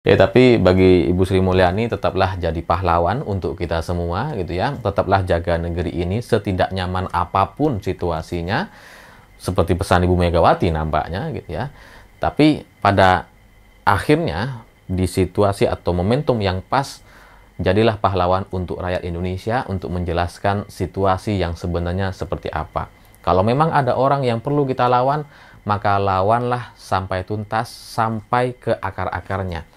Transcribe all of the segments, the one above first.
Ya, tapi bagi Ibu Sri Mulyani tetaplah jadi pahlawan untuk kita semua gitu ya. Tetaplah jaga negeri ini setidak nyaman apapun situasinya. Seperti pesan Ibu Megawati nampaknya gitu ya. Tapi pada akhirnya di situasi atau momentum yang pas jadilah pahlawan untuk rakyat Indonesia untuk menjelaskan situasi yang sebenarnya seperti apa. Kalau memang ada orang yang perlu kita lawan, maka lawanlah sampai tuntas, sampai ke akar-akarnya.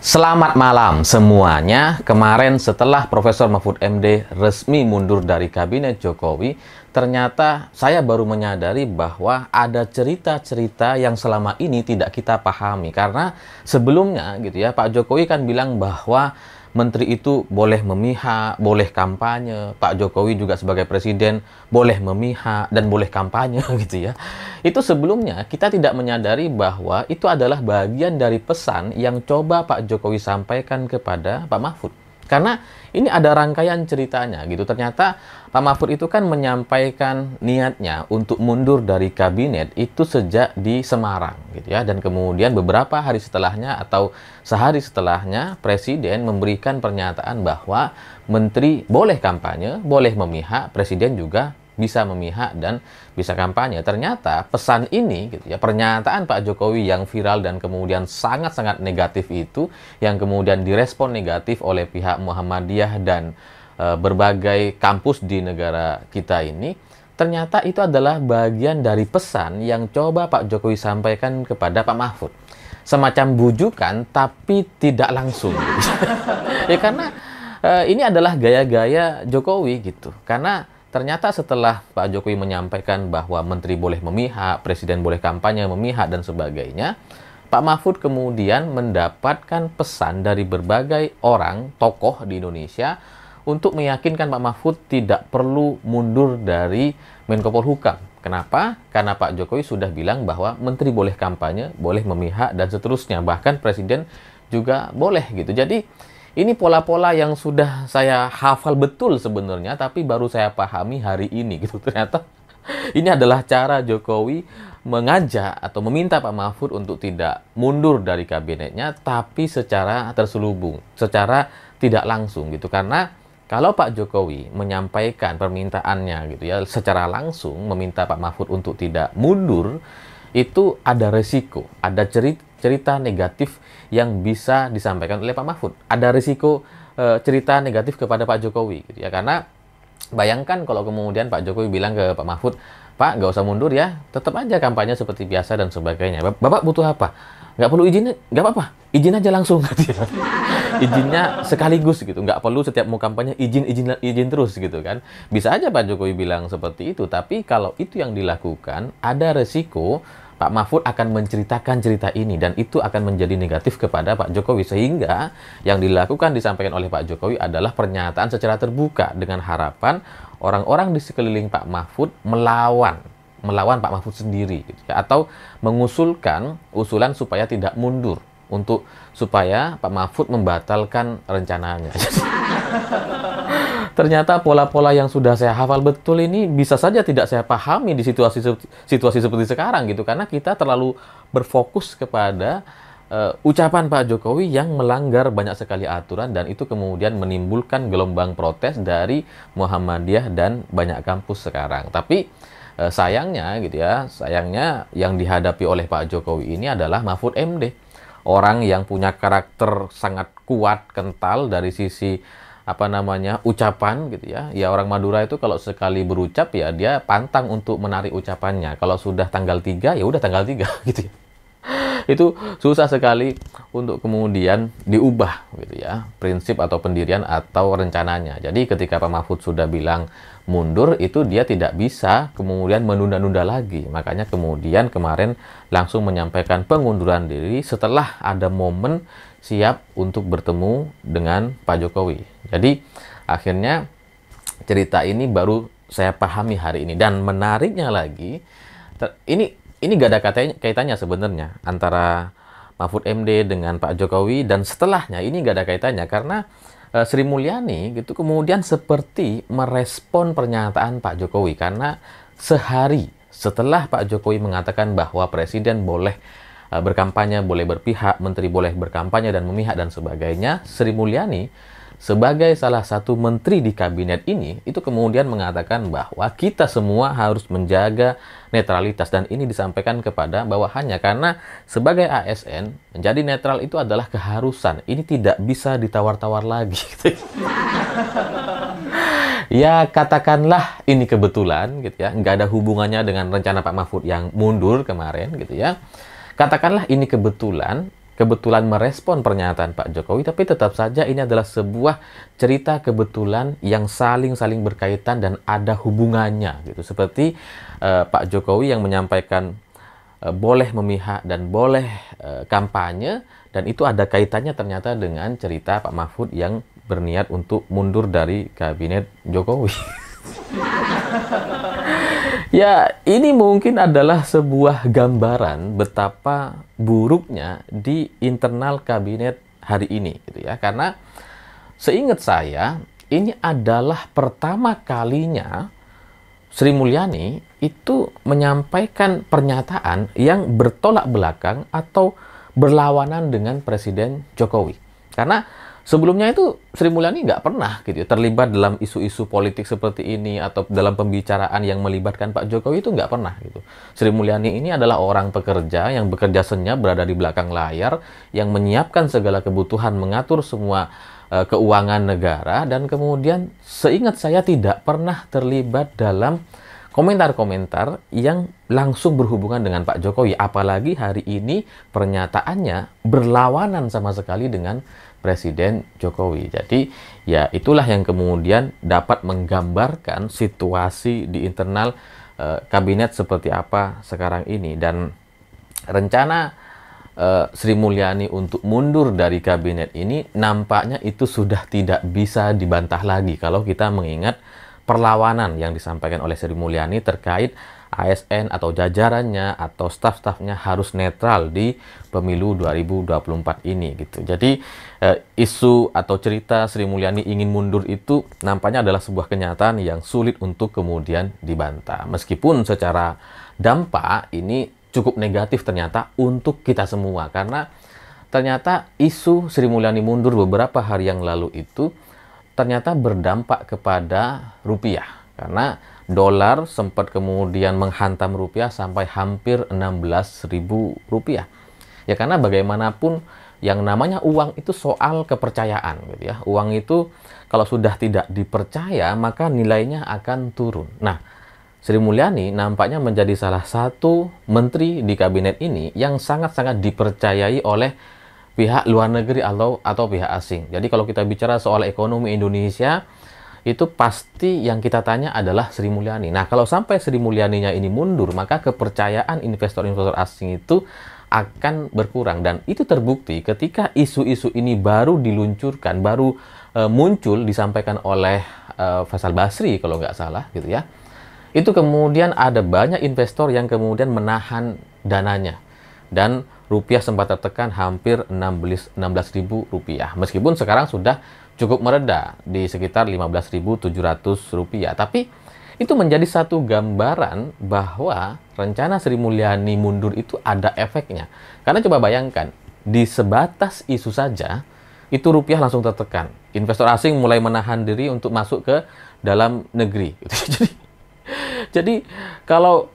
Selamat malam semuanya. Kemarin setelah Profesor Mahfud MD resmi mundur dari kabinet Jokowi, ternyata saya baru menyadari bahwa ada cerita-cerita yang selama ini tidak kita pahami karena sebelumnya gitu ya Pak Jokowi kan bilang bahwa menteri itu boleh memihak, boleh kampanye. Pak Jokowi juga sebagai presiden boleh memihak dan boleh kampanye gitu ya. Itu sebelumnya kita tidak menyadari bahwa itu adalah bagian dari pesan yang coba Pak Jokowi sampaikan kepada Pak Mahfud. Karena ini ada rangkaian ceritanya gitu. Ternyata Pak Mahfud itu kan menyampaikan niatnya untuk mundur dari kabinet itu sejak di Semarang gitu ya. Dan kemudian beberapa hari setelahnya atau sehari setelahnya Presiden memberikan pernyataan bahwa Menteri boleh kampanye, boleh memihak, Presiden juga bisa memihak dan bisa kampanye. Ternyata pesan ini, gitu ya, pernyataan Pak Jokowi yang viral dan kemudian sangat-sangat negatif itu, yang kemudian direspon negatif oleh pihak Muhammadiyah dan e, berbagai kampus di negara kita ini, ternyata itu adalah bagian dari pesan yang coba Pak Jokowi sampaikan kepada Pak Mahfud. Semacam bujukan, tapi tidak langsung. ya karena e, ini adalah gaya-gaya Jokowi gitu. Karena Ternyata setelah Pak Jokowi menyampaikan bahwa menteri boleh memihak, presiden boleh kampanye memihak dan sebagainya, Pak Mahfud kemudian mendapatkan pesan dari berbagai orang tokoh di Indonesia untuk meyakinkan Pak Mahfud tidak perlu mundur dari Menko Polhukam. Kenapa? Karena Pak Jokowi sudah bilang bahwa menteri boleh kampanye, boleh memihak dan seterusnya, bahkan presiden juga boleh gitu. Jadi ini pola-pola yang sudah saya hafal betul sebenarnya, tapi baru saya pahami hari ini gitu. Ternyata ini adalah cara Jokowi mengajak atau meminta Pak Mahfud untuk tidak mundur dari kabinetnya, tapi secara terselubung, secara tidak langsung gitu. Karena kalau Pak Jokowi menyampaikan permintaannya gitu ya secara langsung meminta Pak Mahfud untuk tidak mundur, itu ada resiko, ada cerita cerita negatif yang bisa disampaikan oleh Pak Mahfud. Ada risiko e, cerita negatif kepada Pak Jokowi, gitu ya. Karena bayangkan kalau kemudian Pak Jokowi bilang ke Pak Mahfud, Pak, nggak usah mundur ya, tetap aja kampanye seperti biasa dan sebagainya. Bapak butuh apa? Nggak perlu izin, nggak apa-apa, izin aja langsung. Gitu ya. Izinnya sekaligus gitu, nggak perlu setiap mau kampanye izin, izin, izin terus gitu kan. Bisa aja Pak Jokowi bilang seperti itu, tapi kalau itu yang dilakukan, ada resiko Pak Mahfud akan menceritakan cerita ini dan itu akan menjadi negatif kepada Pak Jokowi sehingga yang dilakukan disampaikan oleh Pak Jokowi adalah pernyataan secara terbuka dengan harapan orang-orang di sekeliling Pak Mahfud melawan melawan Pak Mahfud sendiri gitu ya, atau mengusulkan usulan supaya tidak mundur untuk supaya Pak Mahfud membatalkan rencananya. ternyata pola-pola yang sudah saya hafal betul ini bisa saja tidak saya pahami di situasi situasi seperti sekarang gitu karena kita terlalu berfokus kepada uh, ucapan Pak Jokowi yang melanggar banyak sekali aturan dan itu kemudian menimbulkan gelombang protes dari Muhammadiyah dan banyak kampus sekarang. Tapi uh, sayangnya gitu ya, sayangnya yang dihadapi oleh Pak Jokowi ini adalah Mahfud MD. Orang yang punya karakter sangat kuat, kental dari sisi apa namanya ucapan gitu ya ya orang Madura itu kalau sekali berucap ya dia pantang untuk menarik ucapannya kalau sudah tanggal 3 ya udah tanggal 3 gitu ya itu susah sekali untuk kemudian diubah gitu ya prinsip atau pendirian atau rencananya jadi ketika Pak Mahfud sudah bilang mundur itu dia tidak bisa kemudian menunda-nunda lagi makanya kemudian kemarin langsung menyampaikan pengunduran diri setelah ada momen siap untuk bertemu dengan Pak Jokowi. Jadi akhirnya cerita ini baru saya pahami hari ini dan menariknya lagi ini ini gak ada katanya, kaitannya sebenarnya antara Mahfud MD dengan Pak Jokowi dan setelahnya ini gak ada kaitannya karena e, Sri Mulyani gitu kemudian seperti merespon pernyataan Pak Jokowi karena sehari setelah Pak Jokowi mengatakan bahwa presiden boleh Uh, berkampanye, boleh berpihak, menteri boleh berkampanye dan memihak dan sebagainya. Sri Mulyani sebagai salah satu menteri di kabinet ini itu kemudian mengatakan bahwa kita semua harus menjaga netralitas dan ini disampaikan kepada bawahannya karena sebagai ASN menjadi netral itu adalah keharusan. Ini tidak bisa ditawar-tawar lagi. ya katakanlah ini kebetulan gitu ya, nggak ada hubungannya dengan rencana Pak Mahfud yang mundur kemarin gitu ya. Katakanlah ini kebetulan, kebetulan merespon pernyataan Pak Jokowi, tapi tetap saja ini adalah sebuah cerita kebetulan yang saling-saling berkaitan dan ada hubungannya. gitu Seperti uh, Pak Jokowi yang menyampaikan uh, boleh memihak dan boleh uh, kampanye, dan itu ada kaitannya ternyata dengan cerita Pak Mahfud yang berniat untuk mundur dari kabinet Jokowi. Ya, ini mungkin adalah sebuah gambaran betapa buruknya di internal kabinet hari ini, gitu ya. Karena seingat saya, ini adalah pertama kalinya Sri Mulyani itu menyampaikan pernyataan yang bertolak belakang atau berlawanan dengan Presiden Jokowi. Karena Sebelumnya itu Sri Mulyani nggak pernah gitu ya, terlibat dalam isu-isu politik seperti ini atau dalam pembicaraan yang melibatkan Pak Jokowi itu nggak pernah gitu. Sri Mulyani ini adalah orang pekerja yang bekerja senyap berada di belakang layar yang menyiapkan segala kebutuhan mengatur semua uh, keuangan negara dan kemudian seingat saya tidak pernah terlibat dalam komentar-komentar yang langsung berhubungan dengan Pak Jokowi. Apalagi hari ini pernyataannya berlawanan sama sekali dengan Presiden Jokowi. Jadi ya itulah yang kemudian dapat menggambarkan situasi di internal eh, kabinet seperti apa sekarang ini. Dan rencana eh, Sri Mulyani untuk mundur dari kabinet ini nampaknya itu sudah tidak bisa dibantah lagi kalau kita mengingat perlawanan yang disampaikan oleh Sri Mulyani terkait ASN atau jajarannya atau staf-stafnya harus netral di pemilu 2024 ini gitu. Jadi eh, isu atau cerita Sri Mulyani ingin mundur itu nampaknya adalah sebuah kenyataan yang sulit untuk kemudian dibantah. Meskipun secara dampak ini cukup negatif ternyata untuk kita semua karena ternyata isu Sri Mulyani mundur beberapa hari yang lalu itu ternyata berdampak kepada rupiah karena dolar sempat kemudian menghantam rupiah sampai hampir 16.000 rupiah. Ya karena bagaimanapun yang namanya uang itu soal kepercayaan gitu ya. Uang itu kalau sudah tidak dipercaya maka nilainya akan turun. Nah, Sri Mulyani nampaknya menjadi salah satu menteri di kabinet ini yang sangat-sangat dipercayai oleh pihak luar negeri atau atau pihak asing. Jadi kalau kita bicara soal ekonomi Indonesia itu pasti yang kita tanya adalah Sri Mulyani. Nah, kalau sampai Sri Mulyaninya ini mundur, maka kepercayaan investor-investor asing itu akan berkurang dan itu terbukti ketika isu-isu ini baru diluncurkan, baru e, muncul disampaikan oleh e, Faisal Basri kalau nggak salah gitu ya. Itu kemudian ada banyak investor yang kemudian menahan dananya dan rupiah sempat tertekan hampir 16.000 ribu rupiah. Meskipun sekarang sudah cukup mereda di sekitar 15.700 rupiah. Tapi itu menjadi satu gambaran bahwa rencana Sri Mulyani mundur itu ada efeknya. Karena coba bayangkan, di sebatas isu saja, itu rupiah langsung tertekan. Investor asing mulai menahan diri untuk masuk ke dalam negeri. Jadi, jadi kalau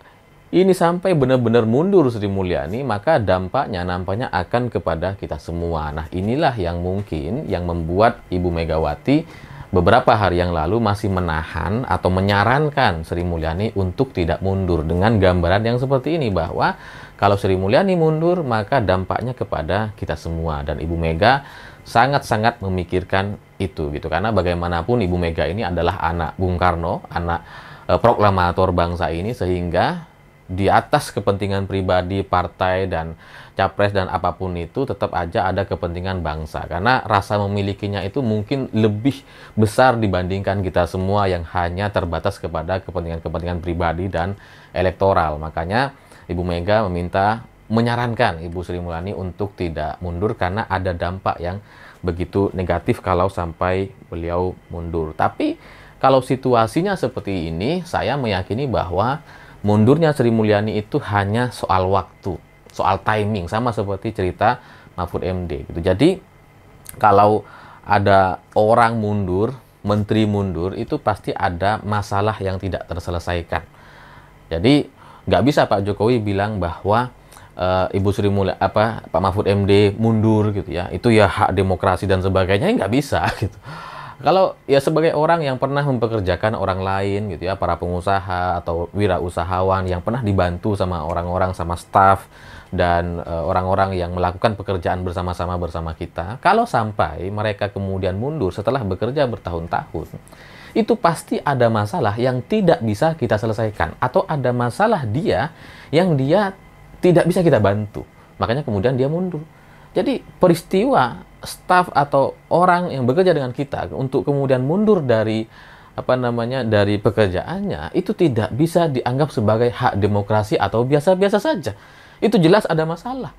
ini sampai benar-benar mundur Sri Mulyani, maka dampaknya nampaknya akan kepada kita semua. Nah, inilah yang mungkin yang membuat Ibu Megawati beberapa hari yang lalu masih menahan atau menyarankan Sri Mulyani untuk tidak mundur dengan gambaran yang seperti ini bahwa kalau Sri Mulyani mundur maka dampaknya kepada kita semua dan Ibu Mega sangat-sangat memikirkan itu gitu karena bagaimanapun Ibu Mega ini adalah anak Bung Karno, anak eh, proklamator bangsa ini sehingga di atas kepentingan pribadi, partai, dan capres, dan apapun itu, tetap aja ada kepentingan bangsa. Karena rasa memilikinya itu mungkin lebih besar dibandingkan kita semua yang hanya terbatas kepada kepentingan-kepentingan pribadi dan elektoral. Makanya Ibu Mega meminta, menyarankan Ibu Sri Mulyani untuk tidak mundur karena ada dampak yang begitu negatif kalau sampai beliau mundur. Tapi kalau situasinya seperti ini, saya meyakini bahwa Mundurnya Sri Mulyani itu hanya soal waktu, soal timing, sama seperti cerita Mahfud MD. Gitu. Jadi kalau ada orang mundur, menteri mundur, itu pasti ada masalah yang tidak terselesaikan. Jadi nggak bisa Pak Jokowi bilang bahwa e, Ibu Sri Mulyani apa Pak Mahfud MD mundur gitu ya. Itu ya hak demokrasi dan sebagainya nggak bisa gitu. Kalau ya sebagai orang yang pernah mempekerjakan orang lain gitu ya, para pengusaha atau wirausahawan yang pernah dibantu sama orang-orang sama staff dan eh, orang-orang uh, yang melakukan pekerjaan bersama-sama bersama kita, kalau sampai mereka kemudian mundur setelah bekerja bertahun-tahun, itu pasti ada masalah yang tidak bisa kita selesaikan atau ada masalah dia yang dia tidak bisa kita bantu. Makanya kemudian dia mundur. Jadi peristiwa staff atau orang yang bekerja dengan kita untuk kemudian mundur dari apa namanya dari pekerjaannya itu tidak bisa dianggap sebagai hak demokrasi atau biasa-biasa saja. Itu jelas ada masalah.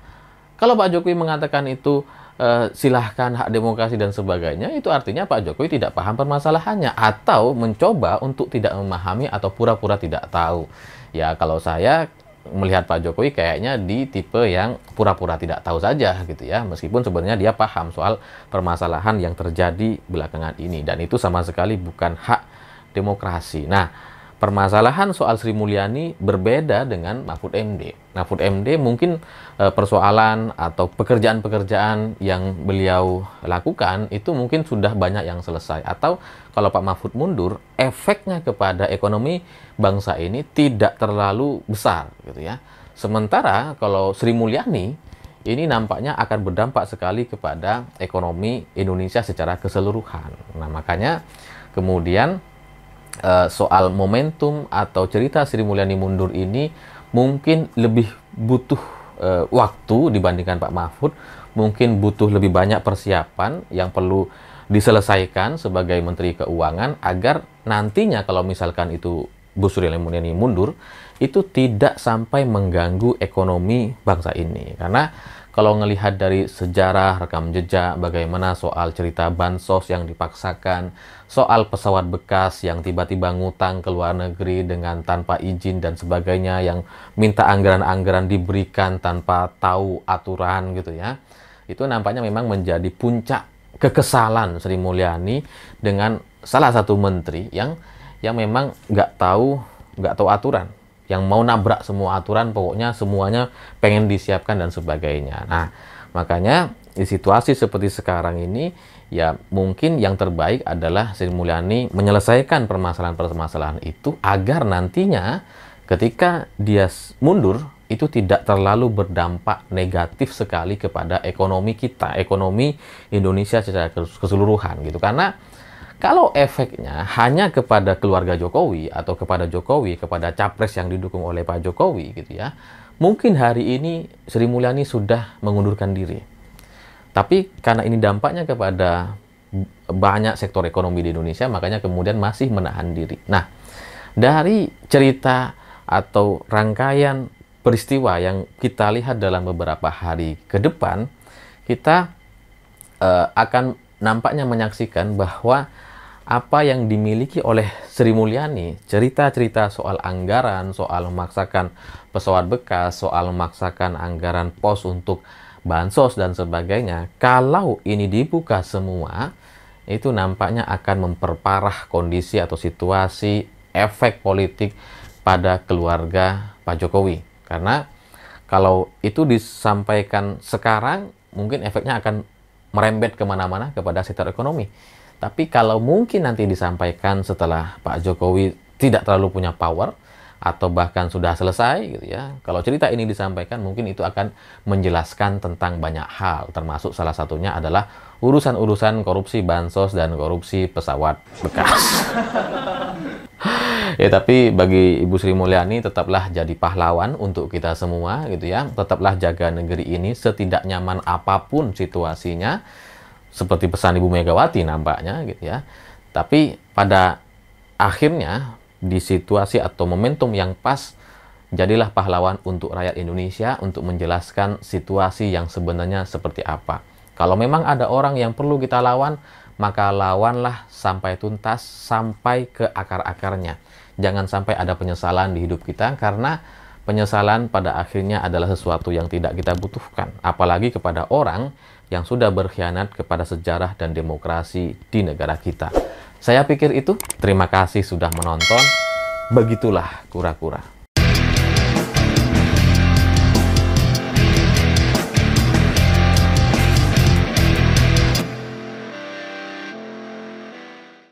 Kalau Pak Jokowi mengatakan itu eh, silahkan hak demokrasi dan sebagainya, itu artinya Pak Jokowi tidak paham permasalahannya atau mencoba untuk tidak memahami atau pura-pura tidak tahu. Ya kalau saya melihat Pak Jokowi kayaknya di tipe yang pura-pura tidak tahu saja gitu ya meskipun sebenarnya dia paham soal permasalahan yang terjadi belakangan ini dan itu sama sekali bukan hak demokrasi. Nah, permasalahan soal Sri Mulyani berbeda dengan Mahfud MD. Mahfud MD mungkin eh, persoalan atau pekerjaan-pekerjaan yang beliau lakukan itu mungkin sudah banyak yang selesai atau kalau Pak Mahfud mundur, efeknya kepada ekonomi bangsa ini tidak terlalu besar gitu ya. Sementara kalau Sri Mulyani ini nampaknya akan berdampak sekali kepada ekonomi Indonesia secara keseluruhan. Nah, makanya kemudian Eh, soal momentum atau cerita Sri Mulyani mundur ini mungkin lebih butuh uh, waktu dibandingkan Pak Mahfud, mungkin butuh lebih banyak persiapan yang perlu diselesaikan sebagai Menteri Keuangan agar nantinya kalau misalkan itu Bu Sri Mulyani mundur itu tidak sampai mengganggu ekonomi bangsa ini karena kalau ngelihat dari sejarah, rekam jejak, bagaimana soal cerita bansos yang dipaksakan, soal pesawat bekas yang tiba-tiba ngutang ke luar negeri dengan tanpa izin dan sebagainya, yang minta anggaran-anggaran diberikan tanpa tahu aturan gitu ya. Itu nampaknya memang menjadi puncak kekesalan Sri Mulyani dengan salah satu menteri yang yang memang nggak tahu nggak tahu aturan yang mau nabrak semua aturan pokoknya semuanya pengen disiapkan dan sebagainya nah makanya di situasi seperti sekarang ini ya mungkin yang terbaik adalah Sri Mulyani menyelesaikan permasalahan-permasalahan itu agar nantinya ketika dia mundur itu tidak terlalu berdampak negatif sekali kepada ekonomi kita, ekonomi Indonesia secara keseluruhan gitu. Karena kalau efeknya hanya kepada keluarga Jokowi atau kepada Jokowi, kepada capres yang didukung oleh Pak Jokowi gitu ya, mungkin hari ini Sri Mulyani sudah mengundurkan diri. Tapi karena ini dampaknya kepada banyak sektor ekonomi di Indonesia, makanya kemudian masih menahan diri. Nah, dari cerita atau rangkaian peristiwa yang kita lihat dalam beberapa hari ke depan, kita uh, akan nampaknya menyaksikan bahwa apa yang dimiliki oleh Sri Mulyani, cerita-cerita soal anggaran, soal memaksakan pesawat bekas, soal memaksakan anggaran pos untuk bansos dan sebagainya, kalau ini dibuka semua, itu nampaknya akan memperparah kondisi atau situasi efek politik pada keluarga Pak Jokowi. Karena kalau itu disampaikan sekarang, mungkin efeknya akan merembet kemana-mana kepada sektor ekonomi tapi kalau mungkin nanti disampaikan setelah Pak Jokowi tidak terlalu punya power atau bahkan sudah selesai gitu ya. Kalau cerita ini disampaikan mungkin itu akan menjelaskan tentang banyak hal termasuk salah satunya adalah urusan-urusan korupsi bansos dan korupsi pesawat bekas. ya tapi bagi Ibu Sri Mulyani tetaplah jadi pahlawan untuk kita semua gitu ya. Tetaplah jaga negeri ini setidak nyaman apapun situasinya seperti pesan Ibu Megawati nampaknya gitu ya. Tapi pada akhirnya di situasi atau momentum yang pas jadilah pahlawan untuk rakyat Indonesia untuk menjelaskan situasi yang sebenarnya seperti apa. Kalau memang ada orang yang perlu kita lawan, maka lawanlah sampai tuntas, sampai ke akar-akarnya. Jangan sampai ada penyesalan di hidup kita karena penyesalan pada akhirnya adalah sesuatu yang tidak kita butuhkan, apalagi kepada orang yang sudah berkhianat kepada sejarah dan demokrasi di negara kita. Saya pikir itu. Terima kasih sudah menonton. Begitulah kura-kura.